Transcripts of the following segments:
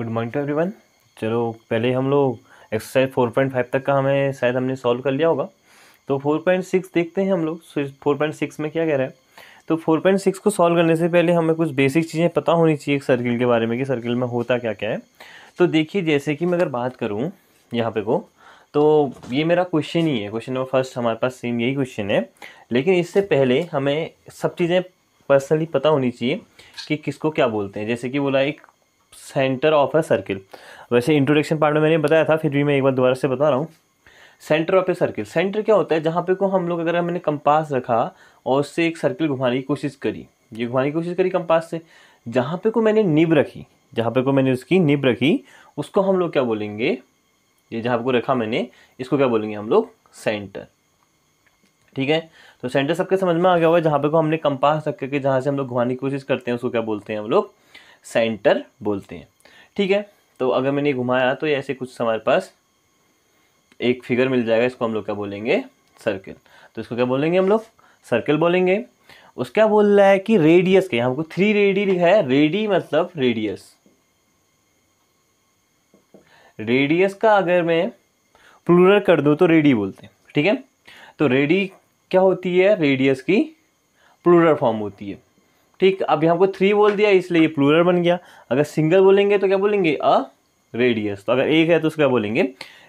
good morning to everyone चलो पहले हम लोग एक्सरसाइज फोर पॉइंट फाइव तक का हमें शायद हमने सॉल्व कर लिया होगा तो फोर पॉइंट सिक्स देखते हैं हम लोग फोर पॉइंट सिक्स में क्या कह रहा है तो फोर पॉइंट सिक्स को सॉल्व करने से पहले हमें कुछ बेसिक चीज़ें पता होनी चाहिए एक सर्किल के बारे में कि सर्किल में होता क्या क्या है तो देखिए जैसे कि मैं अगर बात करूँ यहाँ पे को तो ये मेरा क्वेश्चन ही है क्वेश्चन नंबर फर्स्ट हमारे पास सेम यही क्वेश्चन है लेकिन इससे पहले हमें सब चीज़ें पर्सनली पता होनी चाहिए कि किसको क्या बोलते हैं जैसे कि बोला एक सेंटर ऑफ अ सर्किल वैसे इंट्रोडक्शन पार्ट में मैंने बताया था फिर भी मैं एक बार दोबारा से बता रहा हूँ centre of a circle centre क्या होता है जहाँ पे को हम लोग अगर हमने कंपास रखा और उससे एक सर्किल घुमाने की कोशिश करी ये घुमाने की कोशिश करी कंपास से जहाँ पे को मैंने निब रखी जहाँ पे को मैंने उसकी निब रखी उसको हम लोग क्या बोलेंगे ये जहाँ को रखा मैंने इसको क्या बोलेंगे हम लोग सेंटर ठीक है तो सेंटर सबके समझ में आ गया हुआ है जहाँ पे को हमने कंपास रख करके जहाँ से हम लोग घुमाने की कोशिश करते हैं उसको क्या बोलते हैं हम लोग सेंटर बोलते हैं ठीक है तो अगर मैंने घुमाया तो ऐसे कुछ हमारे पास एक फिगर मिल जाएगा इसको हम लोग क्या बोलेंगे सर्किल तो इसको क्या बोलेंगे हम लोग सर्किल बोलेंगे क्या बोल रहा है कि रेडियस के को थ्री रेडी लिखा है रेडी मतलब रेडियस रेडियस का अगर मैं प्लूरल कर दूँ तो रेडी बोलते हैं ठीक है तो रेडी क्या होती है रेडियस की प्लूरल फॉर्म होती है ठीक अब यहाँ को थ्री बोल दिया इसलिए ये प्लूरल बन गया अगर सिंगल बोलेंगे तो क्या बोलेंगे अ रेडियस तो अगर एक है तो उसको क्या बोलेंगे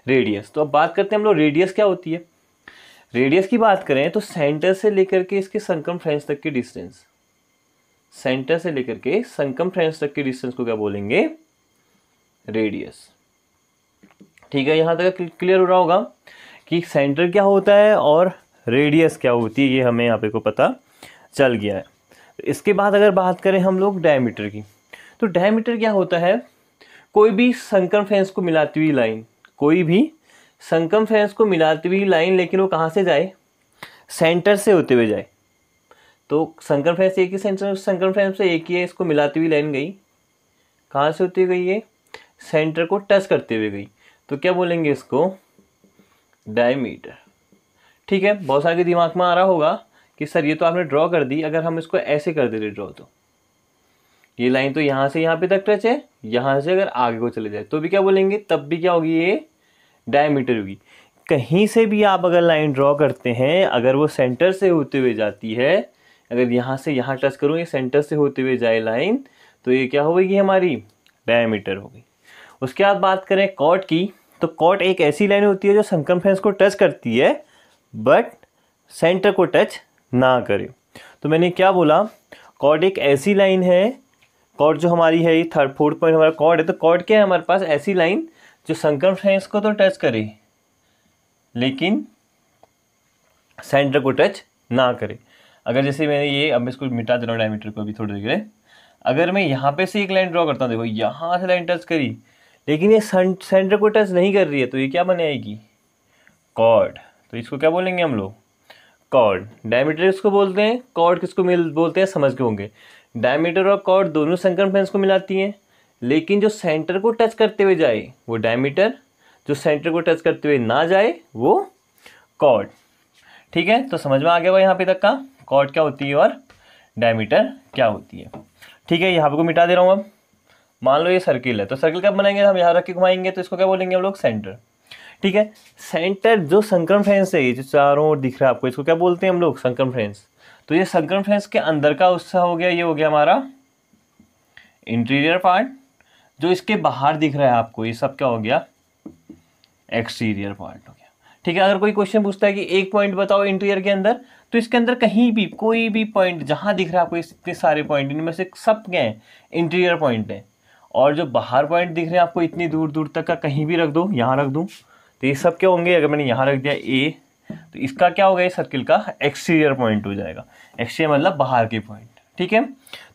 रेडियस तो अब बात करते हैं हम लोग रेडियस क्या होती है रेडियस की बात करें तो सेंटर से लेकर के इसके संकम फ्रेंस तक की डिस्टेंस सेंटर से लेकर के संकम फ्रेंस तक की डिस्टेंस को क्या बोलेंगे रेडियस ठीक है यहाँ तक क्लियर हो रहा होगा कि सेंटर क्या होता है और रेडियस क्या होती है ये हमें यहाँ पे को पता चल गया है इसके बाद अगर बात करें हम लोग डायमीटर की तो डायमीटर क्या होता है कोई भी संकम फेंस को मिलाती हुई लाइन कोई भी संकम फेंस को मिलाती हुई लाइन लेकिन वो कहाँ से जाए सेंटर से होते हुए जाए तो संकम फेंस एक ही सेंटर संकम फेंस से एक ही है इसको मिलाती हुई लाइन गई कहाँ से होती गई ये सेंटर को टच करते हुए गई तो क्या बोलेंगे इसको डायमीटर ठीक है बहुत सारे दिमाग में आ रहा होगा कि सर ये तो आपने ड्रॉ कर दी अगर हम इसको ऐसे कर देते ड्रॉ तो ये लाइन तो यहाँ से यहाँ पे तक टच है यहाँ से अगर आगे को चले जाए तो भी क्या बोलेंगे तब भी क्या होगी ये डायमीटर होगी कहीं से भी आप अगर लाइन ड्रॉ करते हैं अगर वो सेंटर से होते हुए जाती है अगर यहाँ से यहाँ टच करूँ ये सेंटर से होते हुए जाए लाइन तो ये क्या होगी हमारी डायमीटर होगी उसके बाद बात करें कॉट की तो कॉट एक ऐसी लाइन होती है जो संकम को टच करती है बट सेंटर को टच ना करे तो मैंने क्या बोला कॉर्ड एक ऐसी लाइन है कॉर्ड जो हमारी है ये थर्ड फोर्थ पॉइंट हमारा कॉर्ड है तो कॉर्ड क्या है हमारे पास ऐसी लाइन जो संक्रम फ्रेंस तो को तो टच करे लेकिन सेंटर को टच ना करे अगर जैसे मैंने ये अब इसको मिटा दे रहा हूँ डायमीटर को अभी थोड़ी देर के लिए अगर मैं यहाँ पे से एक लाइन ड्रॉ करता हूँ देखो यहाँ से लाइन टच करी लेकिन ये सेंटर को टच नहीं कर रही है तो ये क्या बने आएगी कॉर्ड तो इसको क्या बोलेंगे हम लोग कॉर्ड डायमीटर किसको बोलते हैं कॉर्ड किसको मिल बोलते हैं समझ के होंगे डायमीटर और कॉर्ड दोनों संकरण फ्रेंस को मिलाती हैं लेकिन जो सेंटर को टच करते हुए जाए वो डायमीटर जो सेंटर को टच करते हुए ना जाए वो कॉर्ड ठीक है तो समझ में आ गया वो यहाँ पे तक का कॉर्ड क्या होती है और डायमीटर क्या होती है ठीक है यहाँ पर को मिटा दे रहा हूँ अब मान लो ये सर्किल है तो सर्किल कब बनाएंगे हम यहाँ रख के घुमाएंगे तो इसको क्या बोलेंगे हम लोग सेंटर ठीक है सेंटर जो संक्रम फ्रेंस है ये जो चारों ओर दिख रहा है आपको इसको क्या बोलते हैं हम लोग संक्रम फ्रेंस तो ये संक्रम फ्रेंस के अंदर का उत्साह हो गया ये हो गया हमारा इंटीरियर पार्ट जो इसके बाहर दिख रहा है आपको ये सब क्या हो गया एक्सटीरियर पार्ट हो गया ठीक है अगर कोई क्वेश्चन पूछता है कि एक पॉइंट बताओ इंटीरियर के अंदर तो इसके अंदर कहीं भी कोई भी पॉइंट जहाँ दिख रहा है आपको इतने सारे पॉइंट इनमें से सब क्या हैं इंटीरियर पॉइंट है और जो बाहर पॉइंट दिख रहे हैं आपको इतनी दूर दूर तक का कहीं भी रख दो यहाँ रख दूँ तो ये सब क्या होंगे अगर मैंने यहाँ रख दिया ए तो इसका क्या होगा ये सर्किल का एक्सटीरियर पॉइंट हो जाएगा एक्सटीरियर मतलब बाहर के पॉइंट ठीक है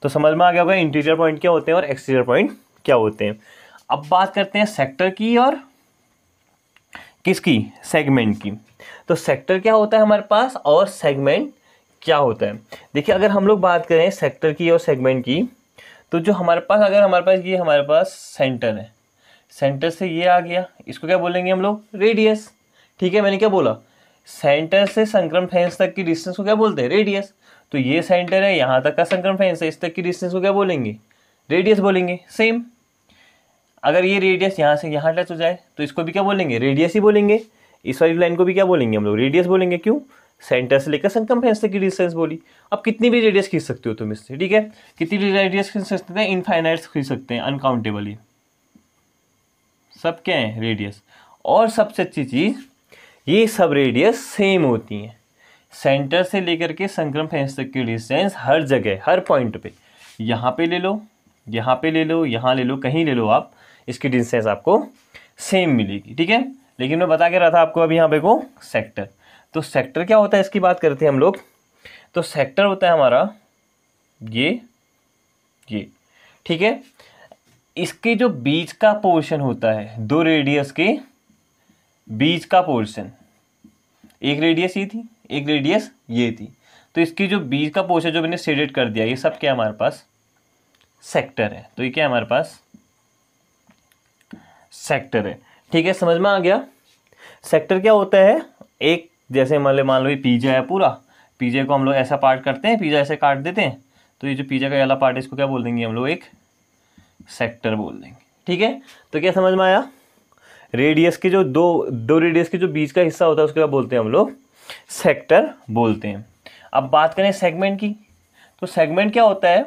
तो समझ में आ गया होगा इंटीरियर पॉइंट क्या होते हैं और एक्सटीरियर पॉइंट क्या होते हैं अब बात करते हैं सेक्टर की और किसकी सेगमेंट की तो सेक्टर क्या होता है हमारे पास और सेगमेंट क्या होता है देखिए अगर हम लोग बात करें सेक्टर की और सेगमेंट की तो जो हमारे पास अगर हमारे पास ये हमारे पास सेंटर है सेंटर से ये आ गया इसको क्या बोलेंगे हम लोग रेडियस ठीक है मैंने क्या बोला सेंटर से संक्रम फेंस तक की डिस्टेंस को क्या बोलते हैं रेडियस तो ये सेंटर है यहाँ तक का संक्रम फेंस है इस तक की डिस्टेंस को क्या बोलेंगे रेडियस बोलेंगे सेम अगर ये रेडियस यहाँ से यहाँ टच हो जाए तो इसको भी क्या बोलेंगे रेडियस ही बोलेंगे इस वाली लाइन को भी क्या बोलेंगे हम लोग रेडियस बोलेंगे क्यों सेंटर से लेकर संक्रम फेंस तक की डिस्टेंस बोली अब कितनी भी रेडियस खींच सकते हो तुम इससे ठीक है कितनी भी रेडियस खींच सकते हैं इनफाइनाइट खींच सकते हैं अनकाउंटेबली सब क्या हैं रेडियस और सबसे अच्छी चीज़ ये सब रेडियस सेम होती हैं सेंटर से लेकर के संक्रम फेंस तक की डिस्टेंस हर जगह हर पॉइंट पे यहाँ पे ले लो यहाँ पे ले लो यहाँ ले लो कहीं ले लो आप इसकी डिस्टेंस आपको सेम मिलेगी ठीक है लेकिन मैं बता के रहा था आपको अभी यहाँ पे को सेक्टर तो सेक्टर क्या होता है इसकी बात करते हैं हम लोग तो सेक्टर होता है हमारा ये ये ठीक है इसके जो बीच का पोर्शन होता है दो रेडियस के बीच का पोर्शन एक रेडियस ये थी एक रेडियस ये थी तो इसकी जो बीच का पोर्शन जो मैंने सेडेट कर दिया ये सब क्या हमारे पास सेक्टर है तो ये क्या हमारे पास सेक्टर है ठीक है समझ में आ गया सेक्टर क्या होता है एक जैसे मान लो मान लो ये पिज्जा है पूरा पिज्जे को हम लोग ऐसा पार्ट करते हैं पिज्जा ऐसे काट देते हैं तो ये जो पिज्जा का वाला पार्ट है इसको क्या बोल देंगे हम लोग एक सेक्टर बोल देंगे ठीक है तो क्या समझ में आया रेडियस के जो दो दो रेडियस के जो बीच का हिस्सा होता है उसके बाद बोलते हैं हम लोग सेक्टर बोलते हैं अब बात करें सेगमेंट की तो सेगमेंट क्या होता है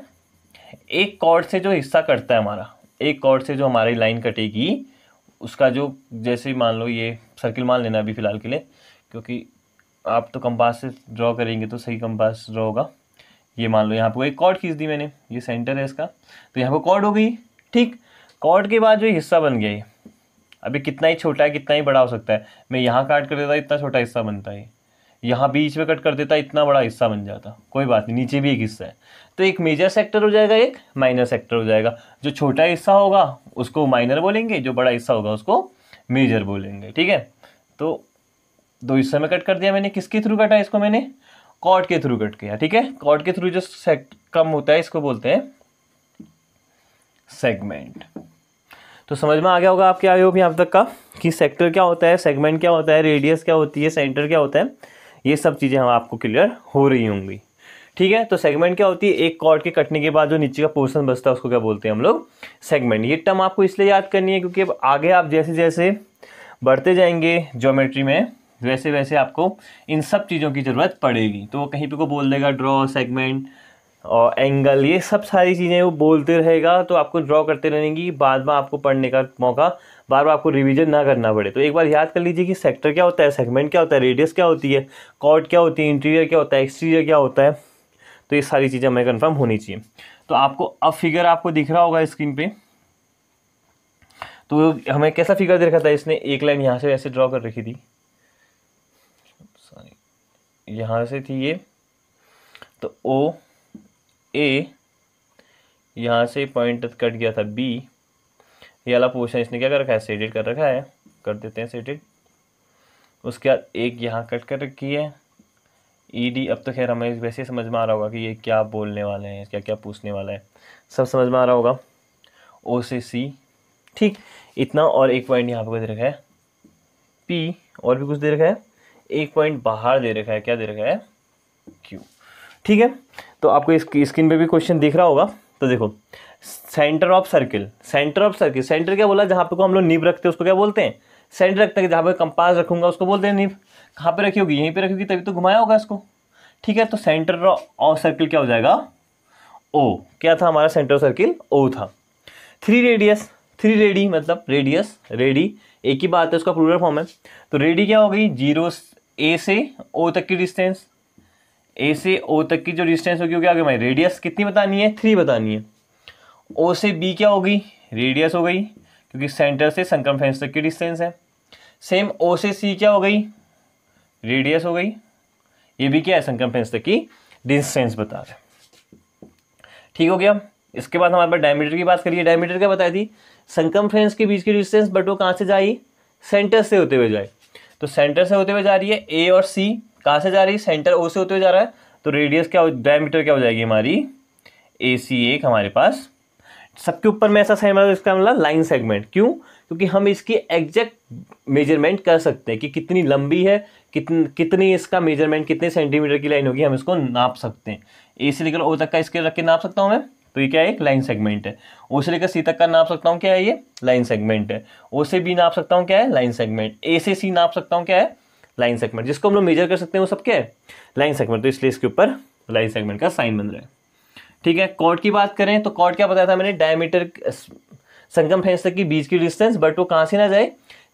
एक कॉर्ड से जो हिस्सा कटता है हमारा एक कॉर्ड से जो हमारी लाइन कटेगी उसका जो जैसे मान लो ये सर्किल मान लेना अभी फ़िलहाल के लिए क्योंकि आप तो कंपास से ड्रॉ करेंगे तो सही कंपास ड्रॉ होगा ये मान लो यहाँ पर एक कॉर्ड खींच दी मैंने ये सेंटर है इसका तो यहाँ पर कॉर्ड हो गई ठीक कॉर्ड के बाद जो हिस्सा बन गया है अभी कितना ही छोटा है कितना ही बड़ा हो सकता है मैं यहाँ काट कर देता इतना छोटा हिस्सा बनता है यहाँ बीच में कट कर देता इतना बड़ा हिस्सा बन जाता कोई बात नहीं नीचे भी एक हिस्सा है तो एक मेजर सेक्टर हो जाएगा एक माइनर सेक्टर हो जाएगा जो छोटा हिस्सा होगा उसको माइनर बोलेंगे जो बड़ा हिस्सा होगा उसको मेजर बोलेंगे ठीक है तो दो हिस्से में कट कर दिया मैंने किसके थ्रू कटा इसको मैंने कॉर्ड के थ्रू कट किया ठीक है कॉर्ड के थ्रू जो सेक्ट कम होता है इसको बोलते हैं सेगमेंट तो समझ में आ गया होगा आपके आई भी यहाँ तक का कि सेक्टर क्या होता है सेगमेंट क्या होता है रेडियस क्या होती है सेंटर क्या होता है ये सब चीज़ें हम आपको क्लियर हो रही होंगी ठीक है तो सेगमेंट क्या होती है एक कॉर्ड के कटने के बाद जो नीचे का पोर्शन बचता है उसको क्या बोलते हैं हम लोग सेगमेंट ये टर्म आपको इसलिए याद करनी है क्योंकि आगे आप जैसे जैसे बढ़ते जाएंगे ज्योमेट्री में वैसे वैसे आपको इन सब चीज़ों की ज़रूरत पड़ेगी तो वो कहीं पे को बोल देगा ड्रॉ सेगमेंट और एंगल ये सब सारी चीज़ें वो बोलते रहेगा तो आपको ड्रॉ करते रहेंगी बाद में आपको पढ़ने का मौका बार बार आपको रिवीजन ना करना पड़े तो एक बार याद कर लीजिए कि सेक्टर क्या होता है सेगमेंट क्या होता है रेडियस क्या होती है कॉर्ड क्या होती है इंटीरियर क्या होता है एक्सटीरियर क्या होता है तो ये सारी चीज़ें हमें कन्फर्म होनी चाहिए तो आपको अब फिगर आपको दिख रहा होगा स्क्रीन पर तो हमें कैसा फिगर दे रहा था इसने एक लाइन यहाँ से ऐसे ड्रॉ कर रखी थी सॉरी यहाँ से थी ये तो ओ ए यहाँ से पॉइंट कट गया था बी ये वाला पोर्शन इसने क्या कर रखा है सेडेड कर रखा है कर देते हैं सेडेड उसके बाद एक यहाँ कट कर रखी है ई e डी अब तो खैर हमें वैसे समझ में आ रहा होगा कि ये क्या बोलने वाले हैं क्या क्या पूछने वाला है सब समझ में आ रहा होगा ओ से सी ठीक इतना और एक पॉइंट यहाँ पर दे रखा है पी और भी कुछ दे रखा है एक पॉइंट बाहर दे रखा है क्या दे रखा है क्यू ठीक है तो आपको इस स्क्रीन पे भी क्वेश्चन दिख रहा होगा तो देखो centre of circle centre of circle centre क्या बोला जहाँ पे को हम लोग नीब रखते हैं उसको क्या बोलते हैं सेंटर रखते हैं जहाँ पे कंपास रखूंगा उसको बोलते हैं नीब कहाँ पे रखी होगी यहीं पे रखी होगी तभी तो घुमाया होगा इसको ठीक है तो सेंटर ऑफ सर्किल क्या हो जाएगा ओ क्या था हमारा सेंटर ऑफ सर्किल ओ था थ्री रेडियस थ्री रेडी मतलब रेडियस रेडी एक ही बात है उसका प्लूरल फॉर्म है तो रेडी क्या हो गई जीरो ए से ओ तक की डिस्टेंस ए से ओ तक की जो डिस्टेंस होगी वो क्या होगी हमारी रेडियस कितनी बतानी है थ्री बतानी है ओ से बी क्या होगी रेडियस हो गई क्योंकि सेंटर से संक्रम तक की डिस्टेंस है सेम ओ से सी क्या हो गई रेडियस हो गई ये भी क्या है संक्रम फेंस तक की डिस्टेंस बता रहे ठीक हो गया इसके बाद हमारे पास डायमीटर की बात करिए डायमीटर क्या बताई थी संक्रम फेंस के बीच की डिस्टेंस बट वो कहाँ से जाए सेंटर से होते हुए जाए तो सेंटर से होते हुए जा रही है ए और सी कहाँ से जा रही है सेंटर ओ से होते हुए जा रहा है तो रेडियस क्या डायमीटर क्या हो जाएगी हमारी ए सी एक हमारे पास सबके ऊपर में ऐसा सही सेगमेंट इसका मतलब लाइन सेगमेंट क्यों क्योंकि हम इसकी एग्जैक्ट मेजरमेंट कर सकते हैं कि कितनी लंबी है कितन कितनी इसका मेजरमेंट कितने सेंटीमीटर की लाइन होगी हम इसको नाप सकते हैं ए से लेकर ओ तक का इसके रख के नाप सकता हूँ मैं तो ये क्या है एक लाइन सेगमेंट है ओ से लेकर सी तक का नाप सकता हूँ क्या है ये लाइन सेगमेंट है ओ से बी नाप सकता हूँ क्या है लाइन सेगमेंट ए से सी नाप सकता हूँ क्या है लाइन सेगमेंट जिसको हम लोग मेजर कर सकते हैं वो सब क्या है लाइन सेगमेंट तो इसलिए इसके ऊपर लाइन सेगमेंट का साइन बन रहा है ठीक है कॉर्ड की बात करें तो कॉर्ड क्या बताया था मैंने डायमीटर संगम फेंस तक की बीच की डिस्टेंस बट वो कहाँ से ना जाए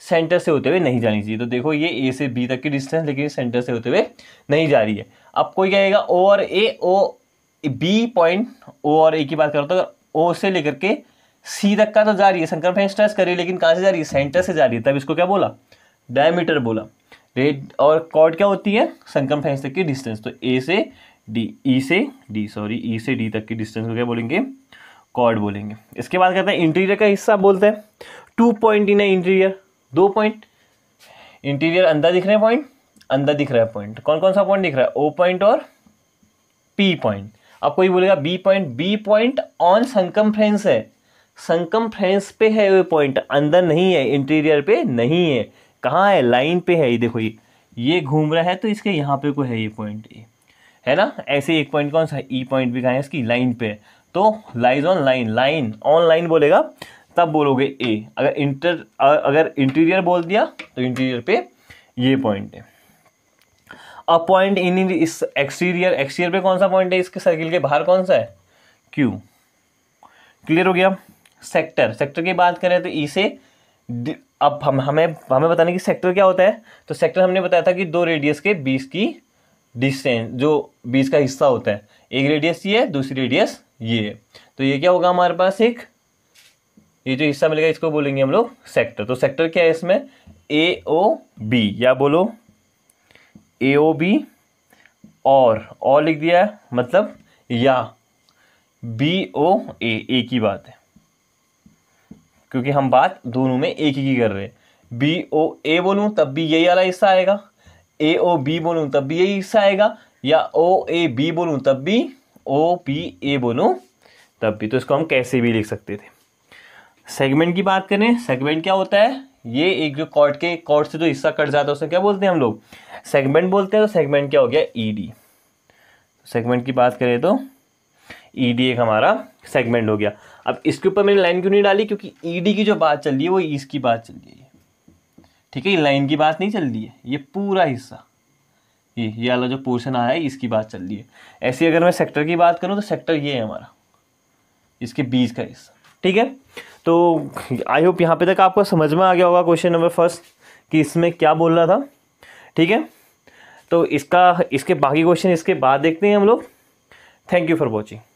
सेंटर से होते हुए नहीं जानी चाहिए तो देखो ये ए से बी तक की डिस्टेंस लेकिन सेंटर से होते हुए नहीं जा रही है अब कोई कहेगा ओ और ए ओ बी पॉइंट ओ और ए की बात करो तो अगर ओ से लेकर के सी तक का तो जा रही है संक्रमण फेंस ट्रेस कर रही है लेकिन कहाँ से जा रही है सेंटर से जा रही है तब इसको क्या बोला डायमीटर बोला रेड और कॉर्ड क्या होती है संकम फेंस तक की डिस्टेंस तो ए से डी ई e से डी सॉरी ई से डी तक की डिस्टेंस को क्या बोलेंगे कॉर्ड बोलेंगे इसके बाद कहते हैं इंटीरियर का हिस्सा बोलते हैं टू पॉइंट इन है इंटीरियर दो पॉइंट इंटीरियर अंदर दिख रहे हैं पॉइंट अंदर दिख रहा है पॉइंट कौन कौन सा पॉइंट दिख रहा है ओ पॉइंट और पी पॉइंट अब कोई बोलेगा B point B point on circumference है संकम फ्रेंस पे है वो पॉइंट अंदर नहीं है इंटीरियर पे नहीं है कहाँ है लाइन पे है ये देखो ये ये घूम रहा है तो इसके यहाँ पे को है ये पॉइंट ए है ना ऐसे एक पॉइंट कौन सा ई पॉइंट e भी कहाँ है इसकी लाइन पे तो lies on line line on line बोलेगा तब बोलोगे ए अगर इंटर अगर इंटीरियर बोल दिया तो इंटीरियर पे ये पॉइंट है अ पॉइंट इन इस एक्सटीरियर एक्सटीरियर पे कौन सा पॉइंट है इसके सर्किल के बाहर कौन सा है क्यू क्लियर हो गया सेक्टर सेक्टर की बात करें तो ई e से अब हम हमें हमें बताने की सेक्टर क्या होता है तो सेक्टर हमने बताया था कि दो रेडियस के बीस की डिस्टेंस जो बीस का हिस्सा होता है एक रेडियस ये है दूसरी रेडियस ये है तो ये क्या होगा हमारे पास एक ये जो हिस्सा मिलेगा इसको बोलेंगे हम लोग सेक्टर तो सेक्टर क्या है इसमें ए ओ बी या बोलो ए ओ बी और और लिख दिया मतलब या बी ओ ए ए की बात है क्योंकि हम बात दोनों में एक ही की कर रहे हैं बी ओ ए बोलूँ तब भी यही वाला हिस्सा आएगा ए ओ बी बोलूँ तब भी यही हिस्सा आएगा या ओ ए बी बोलूँ तब भी ओ पी ए बोलूँ तब भी तो इसको हम कैसे भी लिख सकते थे सेगमेंट की बात करें सेगमेंट क्या होता है ये एक जो कॉर्ड के कॉर्ड से जो हिस्सा कट जाता है उसे क्या बोलते हैं हम लोग सेगमेंट बोलते हैं तो सेगमेंट क्या हो गया ई डी सेगमेंट की बात करें तो ई e डी एक हमारा सेगमेंट हो गया अब इसके ऊपर मैंने लाइन क्यों नहीं डाली क्योंकि ईडी की जो बात चल रही है वो इसकी e बात चल रही है ठीक है ये लाइन की बात नहीं चल रही है ये पूरा हिस्सा ये ये वाला जो पोर्शन आया है इसकी बात चल रही है ऐसे अगर मैं सेक्टर की बात करूँ तो सेक्टर ये है हमारा इसके बीच का हिस्सा ठीक है तो आई होप यहाँ पे तक आपको समझ में आ गया होगा क्वेश्चन नंबर फर्स्ट कि इसमें क्या बोल रहा था ठीक है तो इसका इसके बाकी क्वेश्चन इसके बाद देखते हैं हम लोग थैंक यू फॉर वॉचिंग